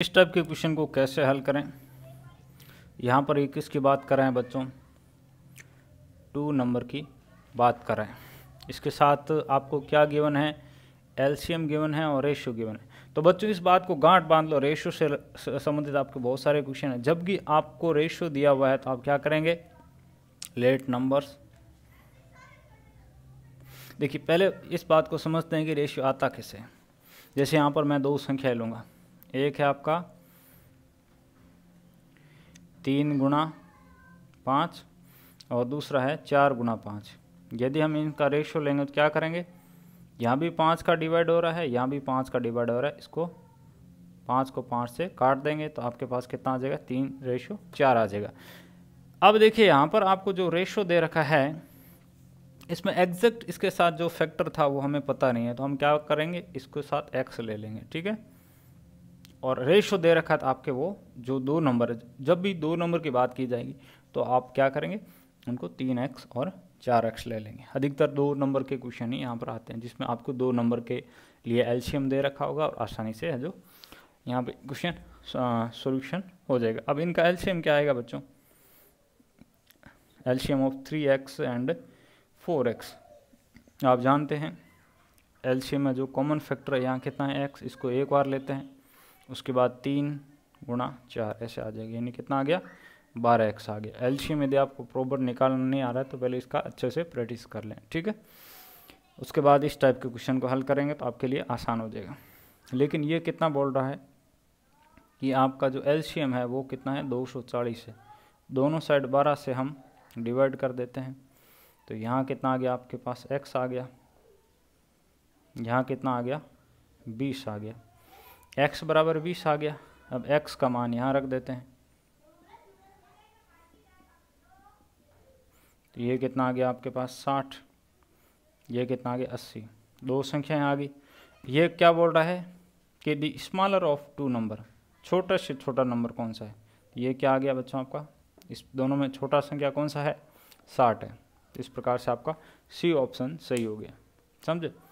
इस टाइप के क्वेश्चन को कैसे हल करें यहाँ पर एक इसकी बात कर रहे हैं बच्चों टू नंबर की बात कर रहे हैं इसके साथ आपको क्या गिवन है एलसीएम गिवन है और रेशियो गिवन है तो बच्चों इस बात को गांठ बांध लो रेशियो से संबंधित आपके बहुत सारे क्वेश्चन हैं जबकि आपको रेशियो दिया हुआ है तो आप क्या करेंगे लेट नंबर्स देखिए पहले इस बात को समझते हैं कि रेशियो आता किसे जैसे यहाँ पर मैं दो संख्या लूँगा एक है आपका तीन गुणा पाँच और दूसरा है चार गुणा पाँच यदि हम इनका रेशियो लेंगे तो क्या करेंगे यहाँ भी पाँच का डिवाइड हो रहा है यहाँ भी पाँच का डिवाइड हो रहा है इसको पाँच को पाँच से काट देंगे तो आपके पास कितना आ जाएगा तीन रेशो चार आ जाएगा अब देखिए यहाँ पर आपको जो रेशो दे रखा है इसमें एग्जैक्ट इसके साथ जो फैक्टर था वो हमें पता नहीं है तो हम क्या करेंगे इसके साथ एक्स ले लेंगे ठीक है और रेशो दे रखा था आपके वो जो दो नंबर जब भी दो नंबर की बात की जाएगी तो आप क्या करेंगे उनको तीन एक्स और चार एक्स ले लेंगे अधिकतर दो नंबर के क्वेश्चन ही यहाँ पर आते हैं जिसमें आपको दो नंबर के लिए एल्शियम दे रखा होगा और आसानी से है जो यहाँ पे क्वेश्चन सोल्यूशन हो जाएगा अब इनका एल्शियम क्या आएगा बच्चों LCM of three X and four X आप जानते हैं एल्शियम में जो कॉमन फैक्टर है यहाँ कितना है एक्स इसको एक बार लेते हैं उसके बाद तीन गुणा चार ऐसे आ जाएगा यानी कितना आ गया बारह एक्स आ गया एल्शियम यदि आपको प्रॉपर निकालना नहीं आ रहा है तो पहले इसका अच्छे से प्रैक्टिस कर लें ठीक है उसके बाद इस टाइप के क्वेश्चन को हल करेंगे तो आपके लिए आसान हो जाएगा लेकिन ये कितना बोल रहा है कि आपका जो एल्शियम है वो कितना है दो सौ चालीस है दोनों साइड बारह से हम डिवाइड कर देते हैं तो यहाँ कितना आ गया आपके पास एक्स आ गया यहाँ कितना आ गया बीस आ गया एक्स बराबर बीस आ गया अब एक्स का मान यहाँ रख देते हैं तो ये कितना आ गया आपके पास साठ ये कितना आ गया अस्सी दो संख्याएं आ गई ये क्या बोल रहा है कि the smaller of two number छोटा से छोटा नंबर कौन सा है ये क्या आ गया बच्चों आपका इस दोनों में छोटा संख्या कौन सा है साठ है इस प्रकार से आपका सी ऑप्शन सही हो गया समझे